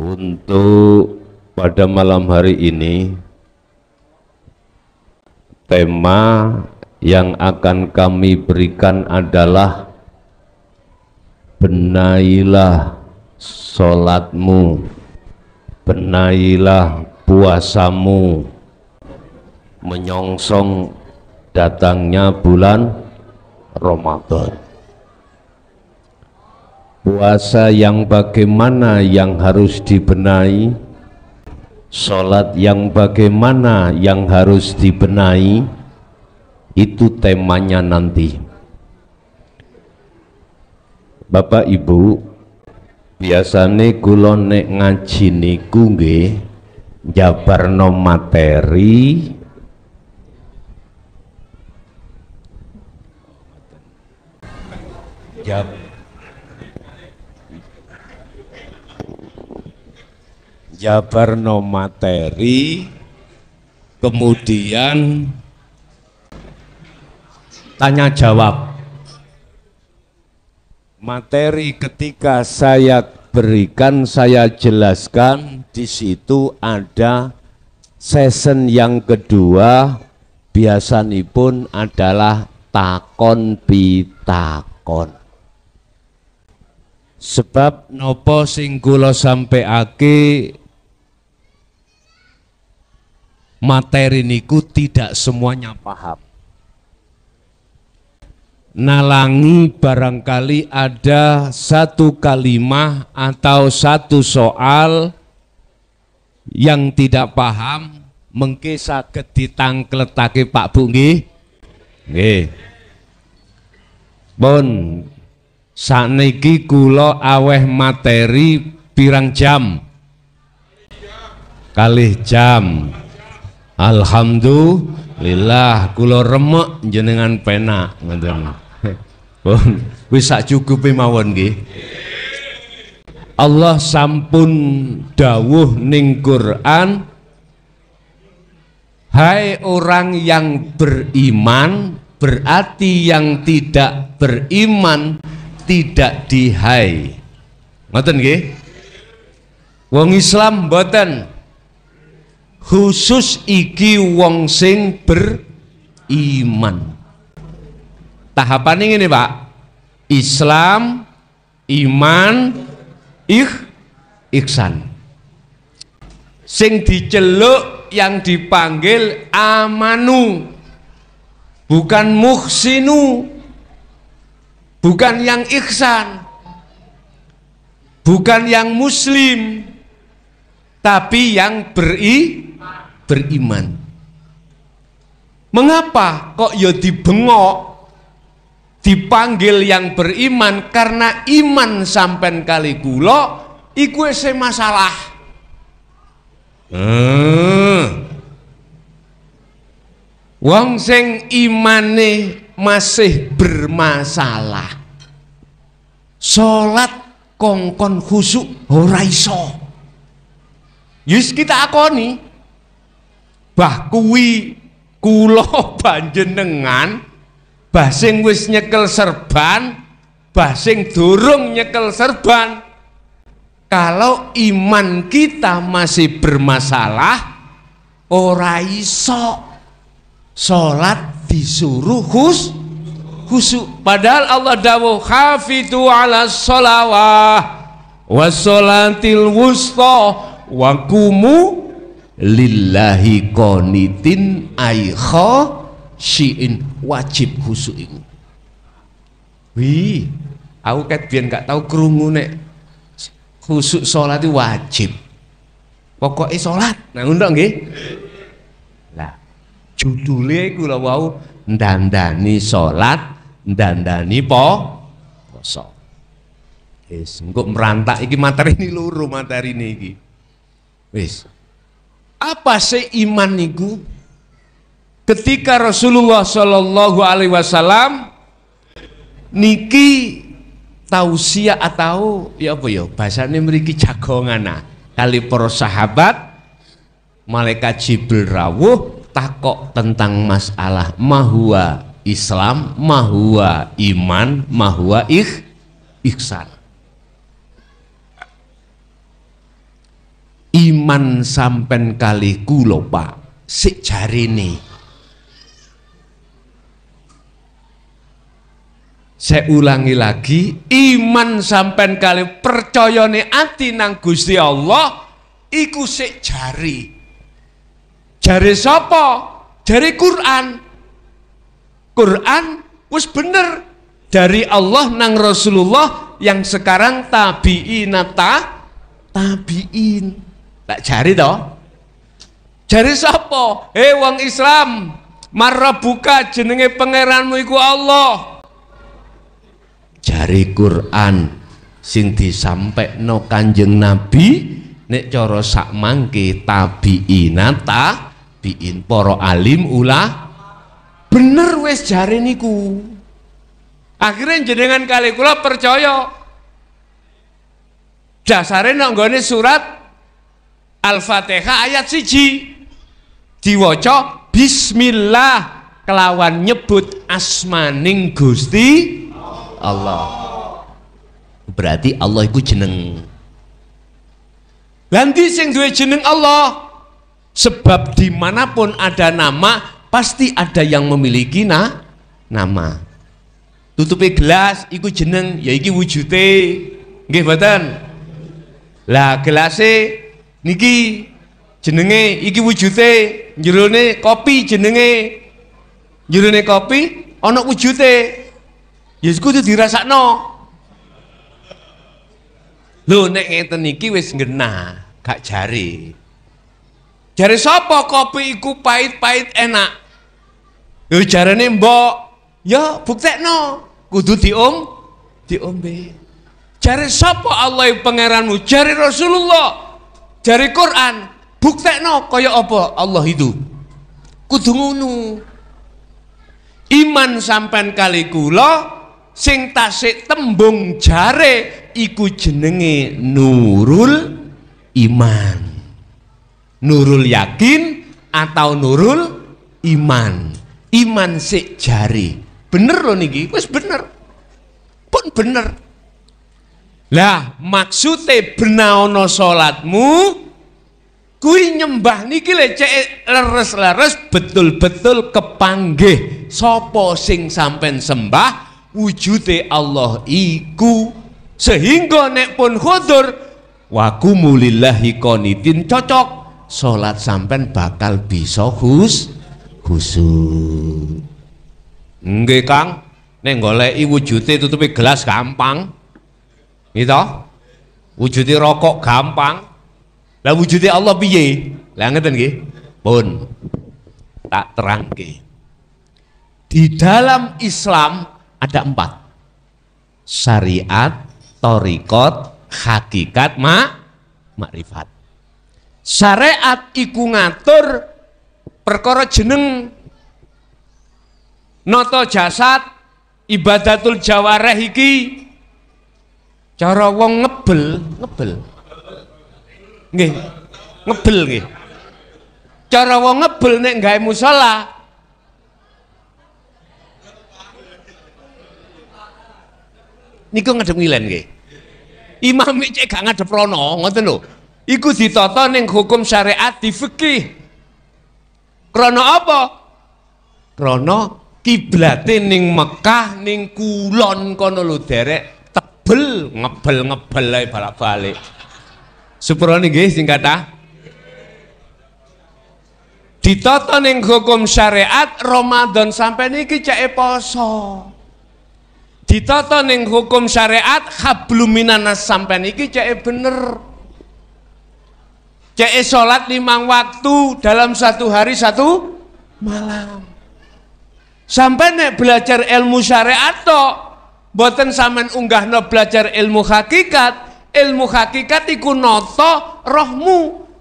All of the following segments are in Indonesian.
Untuk pada malam hari ini tema yang akan kami berikan adalah benailah solatmu benailah puasamu menyongsong datangnya bulan Ramadan puasa yang bagaimana yang harus dibenahi sholat yang bagaimana yang harus dibenahi itu temanya nanti Bapak Ibu biasanya kula nek ngaji niku nggih jabarno materi jab Jabarno materi kemudian tanya jawab materi ketika saya berikan saya jelaskan di situ ada season yang kedua biasanya pun adalah takon pitakon sebab nopo sing sampai sampeake materi niku tidak semuanya paham. Nalangi barangkali ada satu kalimah atau satu soal yang tidak paham mengke ketitang keletaki Pak Bu nih Pun sakniki kulo aweh materi pirang jam? kali jam. Alhamdulillah kula remek jenengan penak ngoten. Pun wis sak cukupe mawon nggih. Allah sampun dawuh ning Quran Hai orang yang beriman berarti yang tidak beriman tidak dihai ngoten nggih Wong Islam mboten khusus iki wong sing beriman tahapan ini pak Islam iman ikh iksan sing diceluk yang dipanggil amanu bukan muhsinu bukan yang iksan bukan yang muslim tapi yang beri beriman. Mengapa kok ya dibengok? Dipanggil yang beriman karena iman sampai kali kula iku saya masalah. Hmm. Wong sing imane masih bermasalah. Salat kongkon khusuk ora iso. Yus kita akoni. Bah kuwi kulo banjenengan bah sing wis nyekel serban, bah sing durung nyekel serban. Kalau iman kita masih bermasalah, ora iso salat disuruh khus khusuk padahal Allah dawuh hafidu ala sholawah wasolatil wusta wa kumu lillahi qanitin ai syiin wajib khusu iku wih aku ket biyen gak tau krungu nek solat salat wajib pokoknya salat nah ngono nggih lah judule kula wau ndandani salat ndandani po poso Yes, engko merantak iki materi ini luru, materi ini iki Wis. Apa iman niku? Ketika Rasulullah Shallallahu Alaihi Wasallam niki tausiah atau ya apa ya ini memiliki jagongan nah kali para sahabat malaikat Jibril rawuh takok tentang masalah mahua Islam mahua iman mahua ikh, ihsan iman sampen kali kulo Pak cari ini. saya ulangi lagi iman sampen kali percaya nih ati nang Gusti Allah iku si jari jari sopo, jari Quran Quran wis bener dari Allah nang Rasulullah yang sekarang tabi'in ta tabi'in tak jari toh jari sapa eh wong Islam buka jenenge pangeranmu iku Allah jari Quran sing disampaikno Kanjeng Nabi nek cara sak mangke tabiina biin para alim ulah bener wes jari niku akhirnya jenengan kali kula percaya dasare nek surat Al-Fatihah ayat siji diwaca bismillah kelawan nyebut asmaning Gusti Allah. Berarti Allah iku jeneng. Lanti sing duwe jeneng Allah. Sebab dimanapun ada nama, pasti ada yang memiliki na, nama. Tutupi gelas, iku jeneng, ya iki wujute. Nggih, boten. Lah gelase niki jenenge iki wujute jurune kopi jenenge jurune kopi ana wujute tuh ya dirasa no, lo nek ngeten niki wis ngenah gak jari cari sopo kopi iku pahit-pahit enak yo jarane mbok ya no, kudu diom diombe cari sopo Allah pangeranmu cari Rasulullah Jari Quran bukti no koyo apa Allah itu. Kudu Iman sampean kali kulo, sing tasik tembung jare iku jenenge nurul iman. Nurul yakin atau nurul iman. Iman sejari. jari. Bener loh niki, wis bener. Pun bener. Lah maksude benaono salatmu kui nyembah niki lecek leres-leres betul-betul kepanggih sopo sing sampen sembah wujude Allah iku sehingga nek pun khudur konitin cocok salat sampen bakal bisa khus khusyuk nggih Kang nek i wujude tutupi gelas gampang gitu wujudnya rokok gampang lah wujudnya Allah piye lah ngerti nge? pun tak terangke di dalam Islam ada empat syariat torikot hakikat ma makrifat syariat iku ngatur perkara jeneng noto jasad ibadatul jawareh iki cara wong ngebel ngebel nggih ngebel nggih cara wong ngebel nek gawe musala niku ngadep ngilen nggih imam cek gak ngadep rono ngoten lho iku ditata ning hukum syariat di fikih krana apa krana kiblate ning Mekah ning kulon kono lho derek ngebel ngebel ngebel lah balak-balik ini guys sing kata ah. ditata ning hukum syariat Ramadan sampai niki cek e poso ditata ning hukum syariat minanas sampai niki cek e bener cek e salat limang waktu dalam satu hari satu malam sampai nek belajar ilmu syariat tok boten sampean no belajar ilmu hakikat ilmu hakikat iku noto rohmu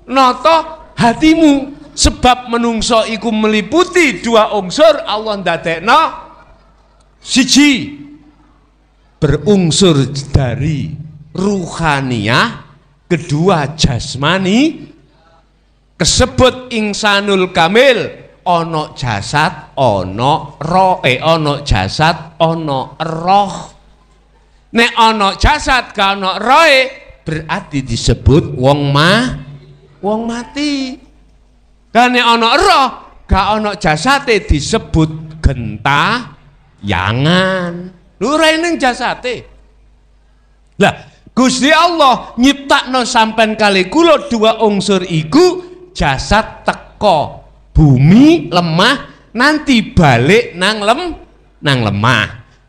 noto hatimu sebab menungso iku meliputi dua unsur Allah ndadekno siji berunsur dari ruhaniah kedua jasmani kesebut insanul kamil ono jasad ono roh eh ono jasad ono roh Ne ono jasad ka ana roh. berarti disebut wong mah wong mati ne ono roh ka jasad jasate disebut genta yangan Lu lho jasad jasate lah Gusti Allah nyiptakno sampean kali kula dua unsur iku jasad teko bumi lemah nanti balik nang lem nang lemah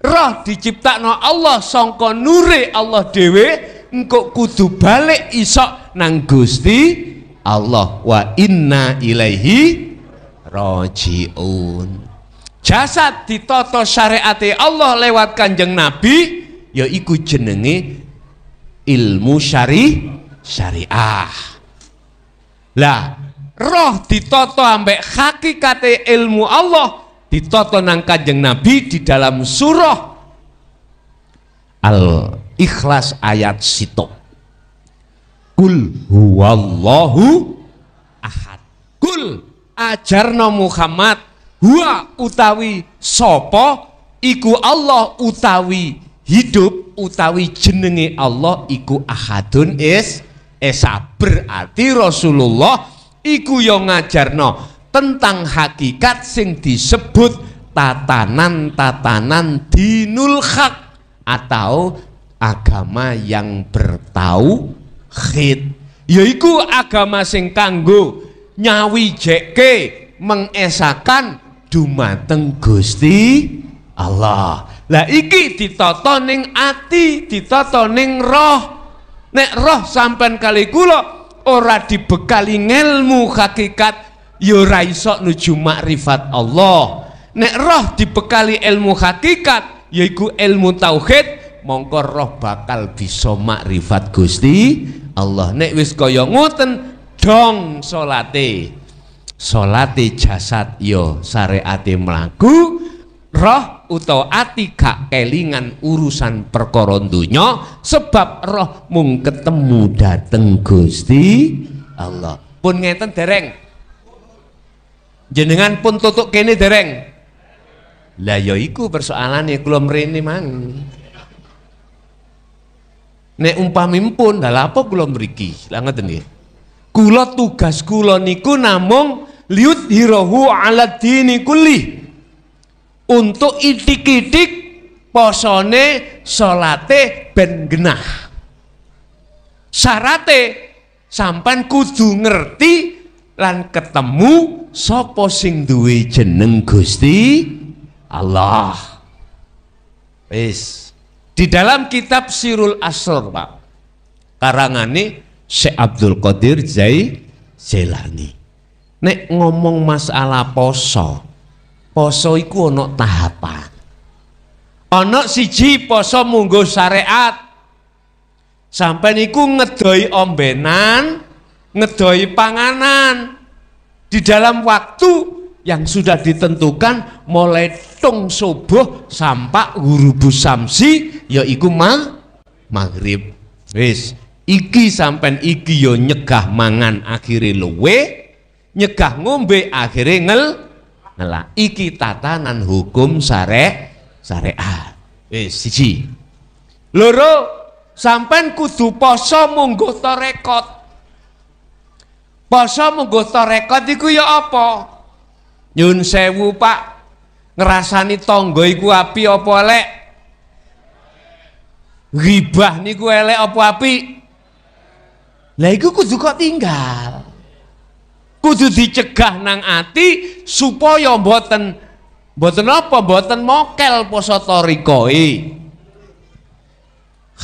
roh diciptakno Allah songko nure Allah dewe engkau kudu balik isok nang gusti Allah wa inna ilaihi rojiun jasad ditoto syariate Allah lewat kanjeng Nabi ya iku jenenge ilmu syari syariah lah roh ditoto ambek hakikat ilmu Allah ditoto nang kanjeng Nabi di dalam surah Al Ikhlas ayat sitok Kul huwallahu ahad Kul ajarno Muhammad huwa utawi sopo iku Allah utawi hidup utawi jenenge Allah iku ahadun is esa eh, berarti Rasulullah iku yo ngajarno tentang hakikat sing disebut tatanan-tatanan dinul hak atau agama yang bertau bertauhid yaiku agama sing kanggo nyawijeke mengesakan dumateng Gusti Allah lah iki ditotoning ati ditotoning roh nek roh sampean kali kula ora dibekali ngelmu hakikat ya ora iso nuju makrifat Allah nek roh dibekali ilmu hakikat yaiku ilmu tauhid mongko roh bakal bisa makrifat Gusti Allah nek wis kaya ngoten dong salate salate jasad yo ya syariate mlaku roh utawa ati gak kelingan urusan perkara sebab roh mung ketemu dateng Gusti Allah pun ngeten dereng jenengan pun tutuk kene dereng lah ya iku ya kalau merini mang nek umpamimpun lha apa kula mriki lah ngeten nggih kula tugas kula niku namung liut hirohu ala dini kulih untuk idik-idik posone solate ben genah sarate sampan kudu ngerti lan ketemu sopo sing duwe jeneng Gusti Allah wis di dalam kitab Sirul Asr Pak karangane Syekh Abdul Qadir Zai Zelani nek ngomong masalah poso poso iku ono tahapan ono siji poso munggo syariat sampai niku ngedoi ombenan ngedoi panganan di dalam waktu yang sudah ditentukan mulai tung soboh sampai gurubu samsi yaiku ma maghrib wis iki sampen iki yo nyegah mangan akhirnya luwe nyegah ngombe akhirnya ngel Nah, iki tatanan hukum sare syariat. Eh, siji. Loro, sampean kudu poso mungguh torekot. Poso mungguh torekot iku ya apa? Nyun sewu, Pak. Ngrasani tangga iku api apa elek? Ribah niku elek apa api? Lah iku kudu kok tinggal kudu dicegah nang ati supaya mboten mboten apa mboten mokel poso torikoi e.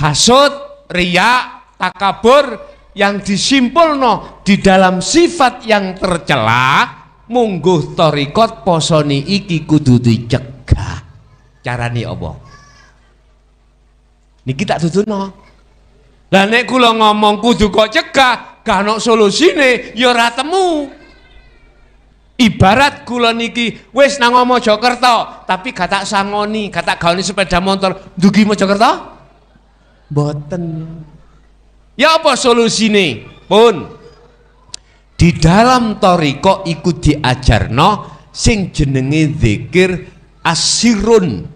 hasud ria takabur yang disimpul no di dalam sifat yang tercela mungguh torikot posoni iki kudu dicegah cara nih obo niki tak no lah nek kula ngomong kudu kok cegah gak ono solusine ya ora ibarat kula niki wis nang Mojokerto tapi gak tak sangoni gak tak gaweni sepeda motor dugi Mojokerto boten ya apa solusine pun di dalam toriko iku diajarno sing jenenge zikir asirun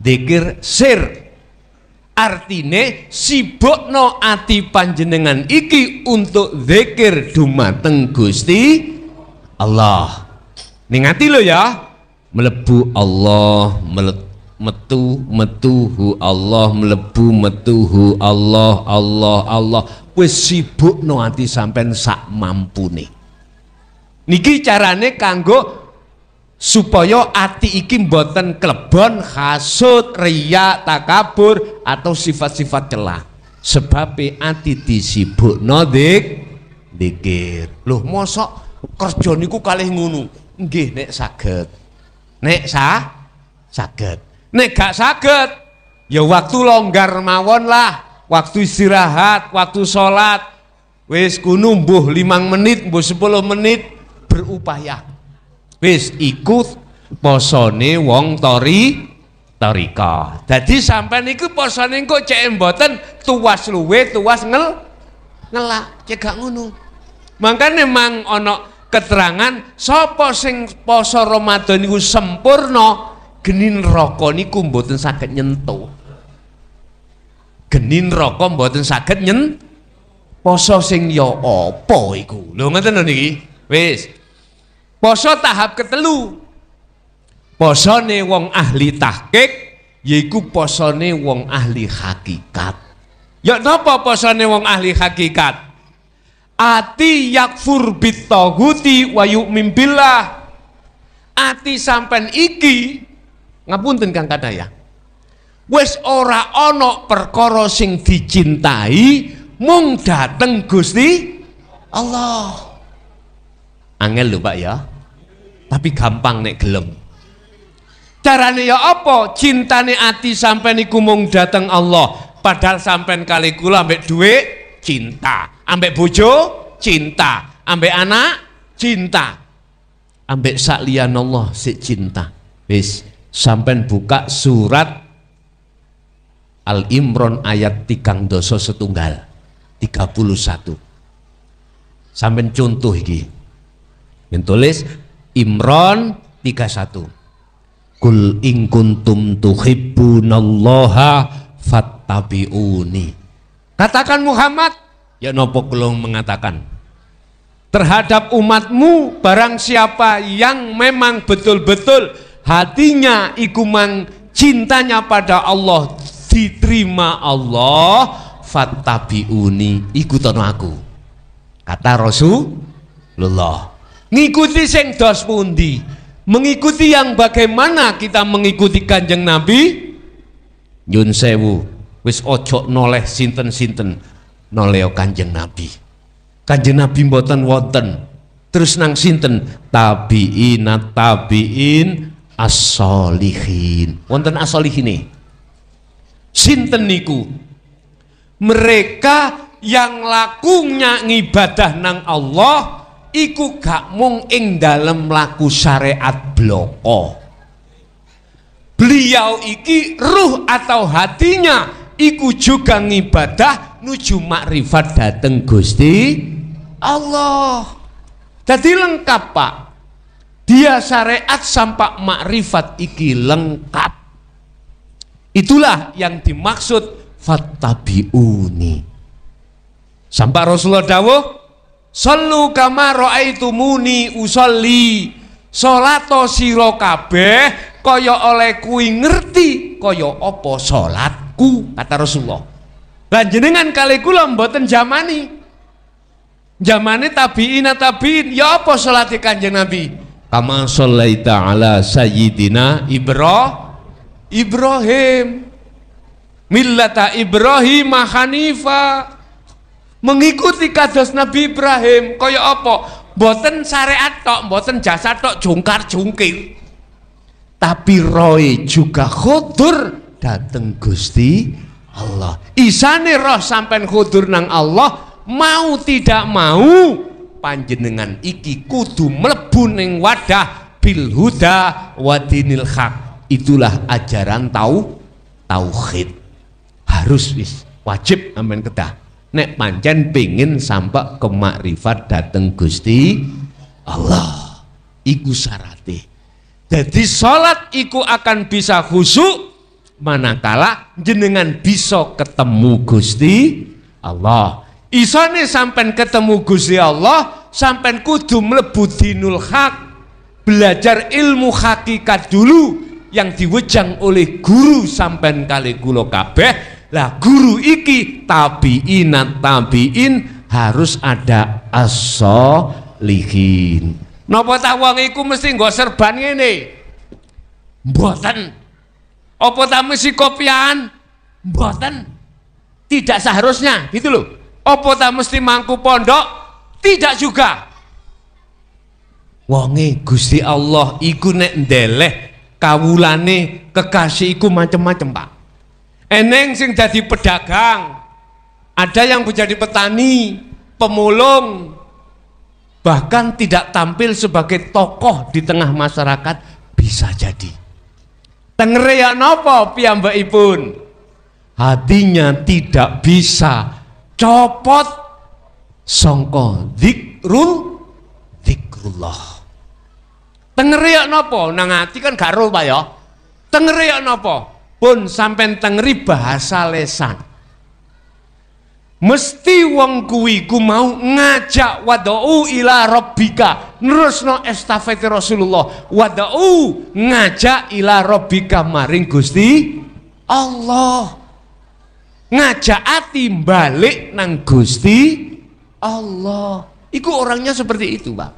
zikir sir artine sibukno ati panjenengan iki untuk zikir dumateng Gusti Allah ning lo ya melebu Allah melebu metu metuhu Allah melebu metuhu Allah Allah Allah wis sibuk no ati sampean sak mampune niki carane kanggo supaya ati iki mboten klebon hasut, ria takabur atau sifat-sifat celah. Sebab ati disibuk nodik dikir. Loh mosok kerja niku kalih ngunu, Nggih nek saged. Nek sah saged. Nek gak saged ya waktu longgar mawon lah. Waktu istirahat, waktu sholat. Wis kuno mbuh limang menit, mbuh 10 menit berupaya wis ikut posone wong tori tarika jadi sampai niku posone engko cek mboten tuas luwe tuas ngel ngelak cek gak ngono makanya mang ono keterangan so sing poso Ramadan niku sempurna genin rokok niku mboten sakit nyentuh genin rokok mboten sakit nyen poso sing ya apa iku lho ngeten niki wis Poso tahap ketelu. Posone wong ahli tahqiq yaiku posone wong ahli hakikat. Ya napa posone wong ahli hakikat? Ati yakfur bitoguti wa yu'min billah. Ati sampen iki ngapunten Kang ya. Wes ora ono perkara sing dicintai mung dateng Gusti Allah. Angel lho Pak ya tapi gampang nek gelem carane ya apa cintane ati sampai niku mung dateng Allah padahal sampean kali kula ambek duit cinta ambek bojo cinta ambek anak cinta ambek saklian Allah si cinta wis sampean buka surat Al Imron ayat tigang doso setunggal 31 sampean contoh iki yang tulis Imran 31 Kul in kuntum tuhibbunallaha fattabi'uni. Katakan Muhammad, ya nopo kulung mengatakan. Terhadap umatmu barang siapa yang memang betul-betul hatinya ikuman cintanya pada Allah diterima Allah fattabi'uni ikutan aku kata Rasulullah ngikuti sing dos pundi mengikuti yang bagaimana kita mengikuti kanjeng nabi nyun sewu wis ojo noleh sinten-sinten noleo kanjeng nabi kanjeng nabi mboten wonten terus nang sinten tabiin tabiin asolihin wonten nih sinten niku mereka yang lakunya ngibadah nang Allah iku gak mung ing dalam laku syariat bloko beliau iki ruh atau hatinya iku juga ngibadah nuju makrifat dateng Gusti Allah jadi lengkap pak dia syariat sampak makrifat iki lengkap itulah yang dimaksud fattabiuni sampai Rasulullah dawuh Sallu kama raaitumuni usolli. Salato sira kabeh kaya oleh kuwi ngerti kaya apa salatku kata Rasulullah. Lah jenengan kali kula mboten jamani. Jamane tabi'in tabi'in ya apa salate Kanjeng Nabi? Kama sallaita ala sayyidina Ibrahim Ibrahim. Millata Ibrahim Hanifah mengikuti kados Nabi Ibrahim kaya apa boten syariat tok boten jasa tok jungkar jungkir tapi roy juga khudur dateng Gusti Allah isane roh sampai khudur nang Allah mau tidak mau panjenengan iki kudu mlebu ning wadah bil huda wadinil hak itulah ajaran tau tauhid harus wis wajib amben kedah nek pancen pingin sampai ke makrifat dateng Gusti Allah iku sarate jadi sholat iku akan bisa khusyuk manakala jenengan bisa ketemu Gusti Allah isone sampai ketemu Gusti Allah sampai kudu mlebu dinul hak belajar ilmu hakikat dulu yang diwejang oleh guru sampai kali gulo kabeh lah guru iki tabiinat tabiin harus ada asolihin nopo tawang iku mesti nggo serban ini buatan opo ta mesti kopian? buatan Tidak seharusnya, gitu loh. opo ta mesti mangku pondok? Tidak juga. Wonge Gusti Allah iku nek ndeleh kawulane kekasih iku macem-macem, Pak eneng sing jadi pedagang ada yang menjadi petani pemulung bahkan tidak tampil sebagai tokoh di tengah masyarakat bisa jadi tengeriak ya nopo piyambak ipun, hatinya tidak bisa copot songko zikrul zikrullah tengeriak ya nopo nang hati kan gak rupa ya tengeriak ya nopo pun sampai tengri bahasa lesan mesti wong kuwi ku mau ngajak wadau ila robbika nerusno estafeti Rasulullah wadau ngajak ila robbika maring Gusti Allah ngajak ati balik nang Gusti Allah iku orangnya seperti itu Pak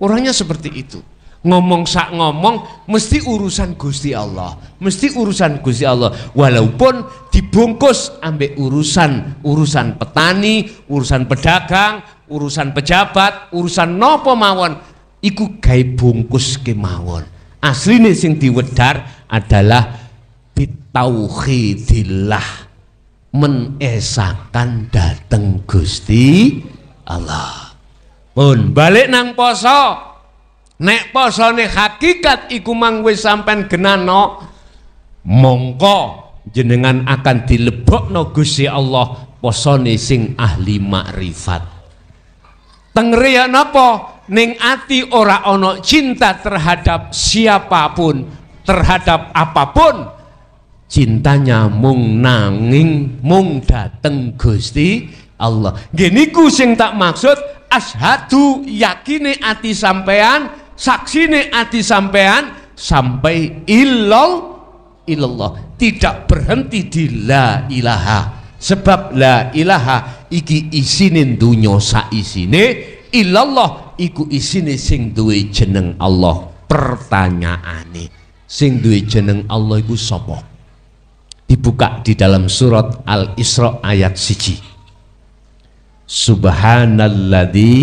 orangnya seperti itu ngomong sak ngomong mesti urusan Gusti Allah mesti urusan Gusti Allah walaupun dibungkus ambek urusan urusan petani urusan pedagang urusan pejabat urusan nopo mawon iku gawe bungkus kemawon asline sing diwedar adalah bitauhidillah menesakan dateng Gusti Allah pun balik nang poso nek posone hakikat iku mang wis sampean genano mongko jenengan akan dilebokno gusi Allah posone sing ahli makrifat tengriya napa ning ati ora ono cinta terhadap siapapun terhadap apapun cintanya mung nanging mung dateng Gusti Allah geniku sing tak maksud ashadu yakini ati sampean saksine ati sampean sampai ilal ilallah tidak berhenti di la ilaha sebab la ilaha iki isine dunya sa isine ilallah iku isine sing duwe jeneng Allah pertanyaan sing duwe jeneng Allah iku sapa dibuka di dalam surat Al-Isra ayat siji Subhanalladzi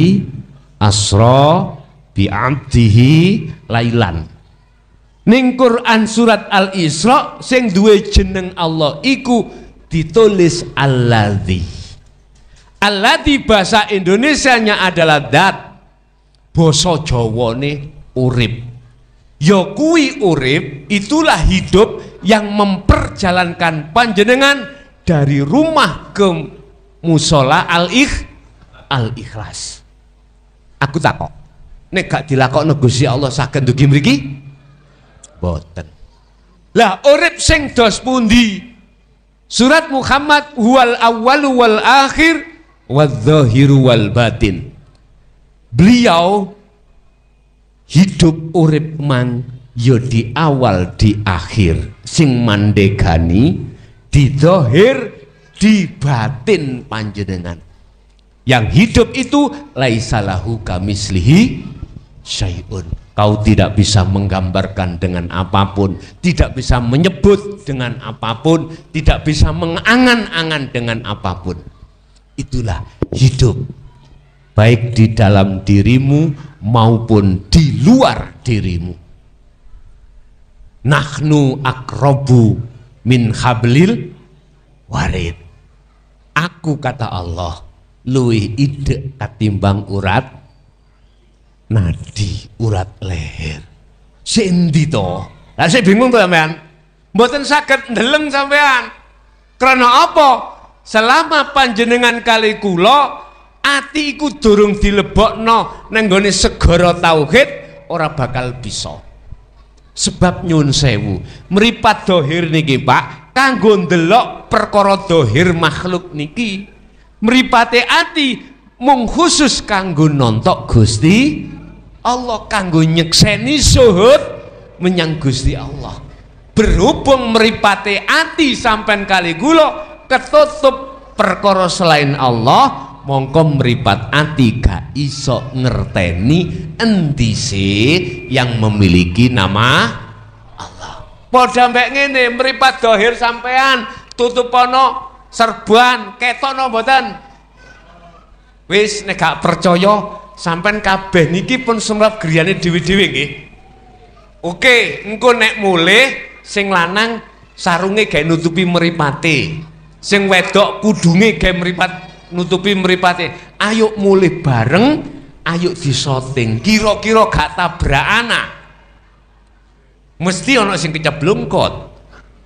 asra bi'abdihi lailan ning Quran surat Al-Isra sing duwe jeneng Allah iku ditulis alladzi alladzi bahasa Indonesianya adalah dat basa Jawane urip ya kuwi urip itulah hidup yang memperjalankan panjenengan dari rumah ke musola al-ikh al-ikhlas aku takok nek gak dilakokno Gusti Allah saged dugi mriki boten lah urip sing dos pundi surat Muhammad huwal awal wal akhir wadzahiru wal batin beliau hidup urip mang yo ya di awal di akhir sing mandegani di dohir di batin panjenengan yang hidup itu laisalahu kamislihi syai'un. Kau tidak bisa menggambarkan dengan apapun, tidak bisa menyebut dengan apapun, tidak bisa mengangan-angan dengan apapun. Itulah hidup. Baik di dalam dirimu maupun di luar dirimu. Nahnu akrobu min hablil warid. Aku kata Allah, Lui ide katimbang urat nadi urat leher sendi to lah saya bingung tuh sampean mboten sakit ndeleng sampean karena apa selama panjenengan kali kulo ati iku durung dilebokno no nenggone segara tauhid ora bakal bisa sebab nyun sewu meripat dohir niki pak kanggo ndelok perkara dohir makhluk niki meripate ati mung khusus kanggo nontok Gusti Allah kanggo nyekseni suhud menyang Gusti Allah berhubung meripati ati sampean kali gula ketutup perkara selain Allah mongko meripat ati gak iso ngerteni endise yang memiliki nama Allah pada sampai ngene meripat dohir sampean tutupono serbuan ketono boten wis nek gak percaya sampean kabeh niki pun semrap griyane dhewe-dhewe nggih. Oke, engko nek mulih sing lanang sarunge gawe nutupi meripate. Sing wedok kudunge gawe meripat nutupi meripate. Ayo mulih bareng, ayo disoting. Kira-kira gak beranak, Mesti ana sing keceblung kot.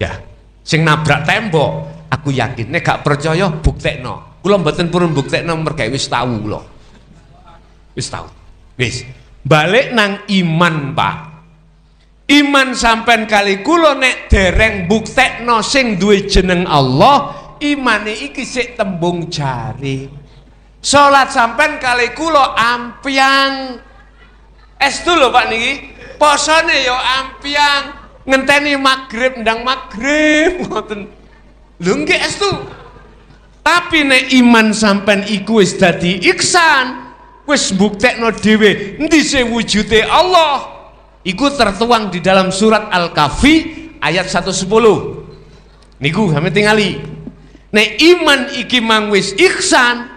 Ya, sing nabrak tembok. Aku yakin nek gak percaya buktekno. Kula mboten purun buktekno mergo wis tau lo wis tahu wis balik nang iman pak iman sampean kali kulo nek dereng buktekno sing duwe jeneng Allah imane iki sik tembung jari sholat sampean kali kulo ampiang es loh pak niki posone yo ampiang ngenteni maghrib ndang maghrib ngoten lho es tuh, tapi nek iman sampean iku wis dadi iksan wis buktekno dhewe endi sing wujute Allah iku tertuang di dalam surat Al-Kahfi ayat 110 niku kami tingali nek iman iki mangwis iksan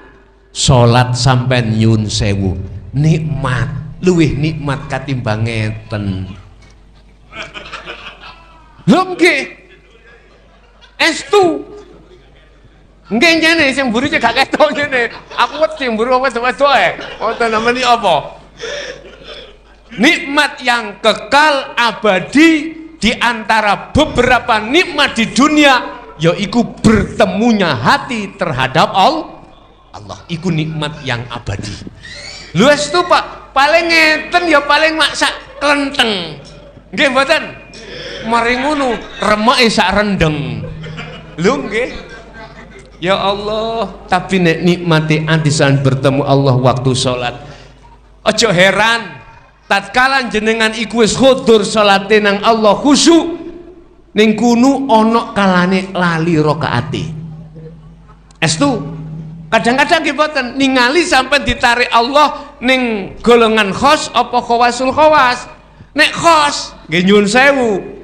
salat sampai nyun sewu nikmat luwih nikmat katimbang ngeten lho nggih estu Nggih nih sing mburi cek gak ketok ngene. Aku wedi mburu wong wedok eh Wonten namanya apa? Nikmat yang kekal abadi di antara beberapa nikmat di dunia yaitu bertemunya hati terhadap Allah. Allah iku nikmat yang abadi. Luwes itu Pak, paling ngeten ya paling maksa kelenteng. Nggih mboten? Mari ngono, remeke sak rendeng. lu enggak Ya Allah, tapi nek nikmati antisan bertemu Allah waktu sholat. Ojo heran, tatkala jenengan iku wis khudur salate nang Allah khusyuk ning kunu ana kalane lali rakaate. Estu kadang-kadang nggih boten ningali sampai ditarik Allah ning golongan khos apa khawasul khawas. Nek khos nggih nyuwun sewu,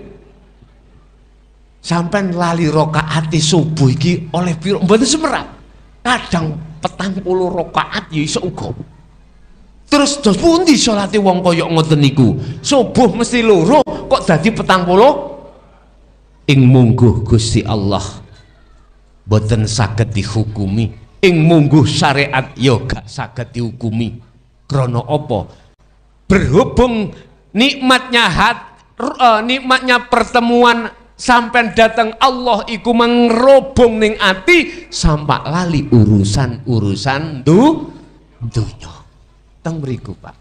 sampai lali rokaat subuh iki oleh piro mboten semerap kadang petang puluh rokaat ya iso uga terus dos pundi salate wong kaya ngoten niku subuh mesti loro kok dadi petang puluh ing mungguh Gusti Allah boten saged dihukumi ing mungguh syariat ya gak saged dihukumi krana apa berhubung nikmatnya hat uh, nikmatnya pertemuan sampai datang Allah iku mengrobong ning ati sampak lali urusan-urusan du dunya teng mriku Pak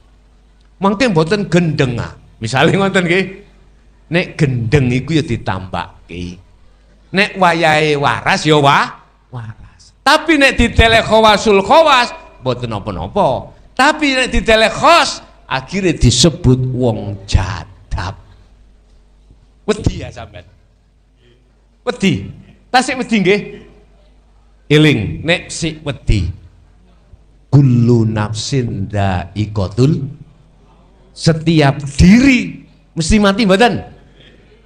mangke mboten gendeng ah misalnya ngoten nggih nek gendeng iku ya ki, nek wayai waras ya wa waras tapi nek di khawasul khawas mboten napa-napa tapi nek di khos akhirnya disebut wong jadab wedi ya sampean Wedi. Tasik wedi nggih. Eling nek si wedi. Kullu nafsin dha'iqatul setiap diri mesti mati mboten?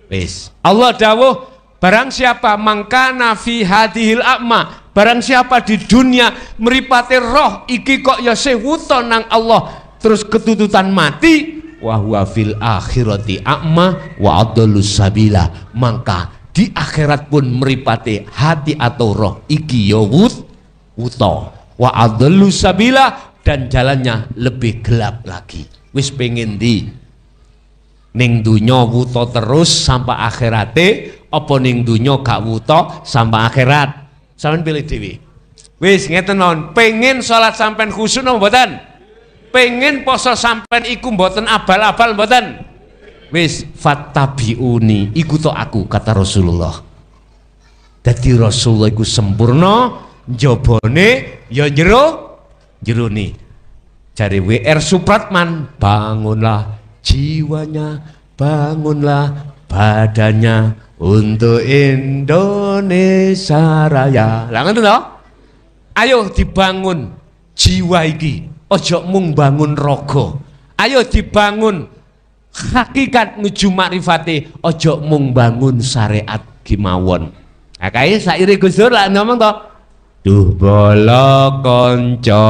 Wis. Allah dawuh barang siapa mangka nafi hadhil a'ma barang siapa di dunia meripati roh iki kok ya sewuto nang Allah terus ketututan mati wa huwa fil akhirati a'ma wa adallus sabila mangka di akhirat pun meripati hati atau roh iki yowut ya uto wa adlu sabila dan jalannya lebih gelap lagi wis pengen di ning dunya wuto terus sampai akhirate apa ning dunya gak wuto sampai akhirat sampean pilih dewi wis ngeten mawon pengen sholat sampean khusyuk no mboten pengen poso sampean iku mboten abal-abal mboten wis fatabiuni ikuto aku kata Rasulullah dadi Rasulullah itu sempurna jobone ya jero jeruni cari WR Supratman bangunlah jiwanya bangunlah badannya untuk Indonesia Raya langan tuh no? ayo dibangun jiwa iki ojo mung bangun rogo ayo dibangun hakikat nuju makrifate ojo mung bangun syariat kimawon nah kaya saire lah, lah ngomong toh duh bolo konco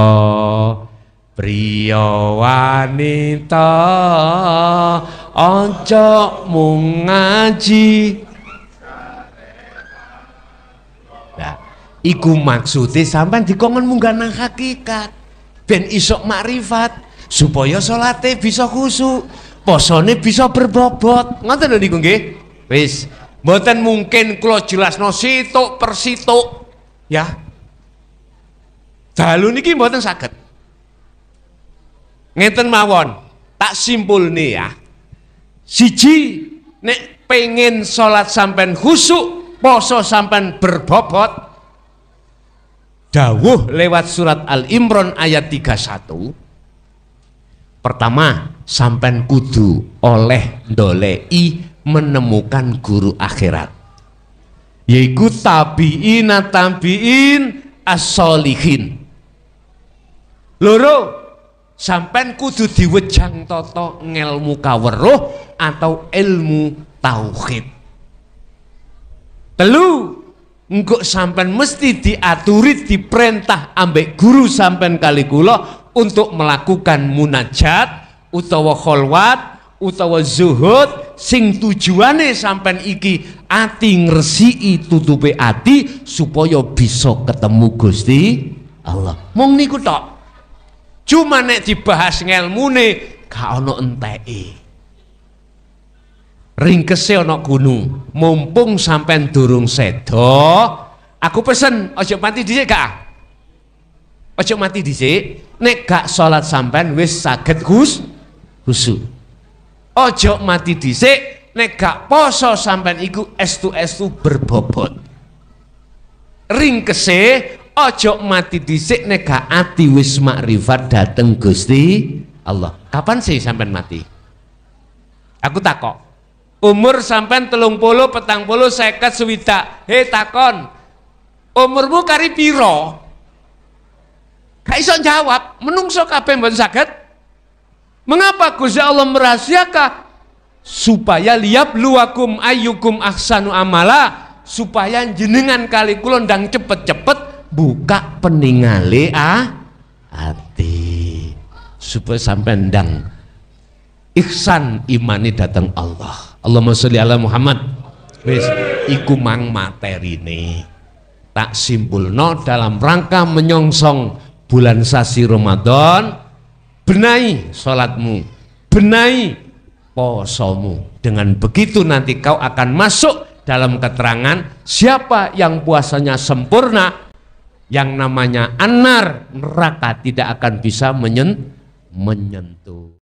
Priyo wanita ojo mung ngaji nah iku maksude sampean dikongen munggah nang hakikat ben isok makrifat supaya sholatnya bisa khusu posone bisa berbobot ngerti lo niku nggih wis mboten mungkin kula jelasno situk per situk ya dalu niki mboten saged ngeten mawon tak simpul nih ya siji nek pengen sholat sampean khusuk poso sampean berbobot dawuh lewat surat Al Imron ayat 31 Pertama, sampean kudu oleh dolei menemukan guru akhirat. Yaiku tabiin tabiin asolihin Loro, sampean kudu diwejang toto ngelmu kaweruh atau ilmu tauhid. Telu, engkau sampean mesti diaturi diperintah ambek guru sampean kali kula untuk melakukan munajat utawa kholwat utawa zuhud sing tujuane sampean iki ati ngresiki tutupe ati supaya bisa ketemu Gusti Allah mong niku tok cuma nek dibahas ngelmune gak ana enteke ringkese ono gunung mumpung sampean durung sedo aku pesen ojo mati dhisik gak ojo mati dhisik nek gak salat sampean wis saged khus gusu. ojo mati dhisik nek gak poso sampean iku estu estu berbobot kese, ojo mati dhisik nek gak ati wis makrifat dateng Gusti Allah kapan sih sampean mati aku takok umur sampean telung puluh petang puluh seket sewita hei takon umurmu kari piro Gak iso jawab, menungso kabeh mboten saged. Mengapa Gusti Allah merahasiakan supaya liap luakum ayukum aksanu amala supaya jenengan kali kulon dan cepet-cepet buka peningale ah hati supaya sampai dan ihsan imani datang Allah Allah sholli ala Muhammad wis ikumang materi nih tak simpulno dalam rangka menyongsong bulan sasi Ramadan benahi sholatmu benahi posomu dengan begitu nanti kau akan masuk dalam keterangan siapa yang puasanya sempurna yang namanya anar neraka tidak akan bisa menyentuh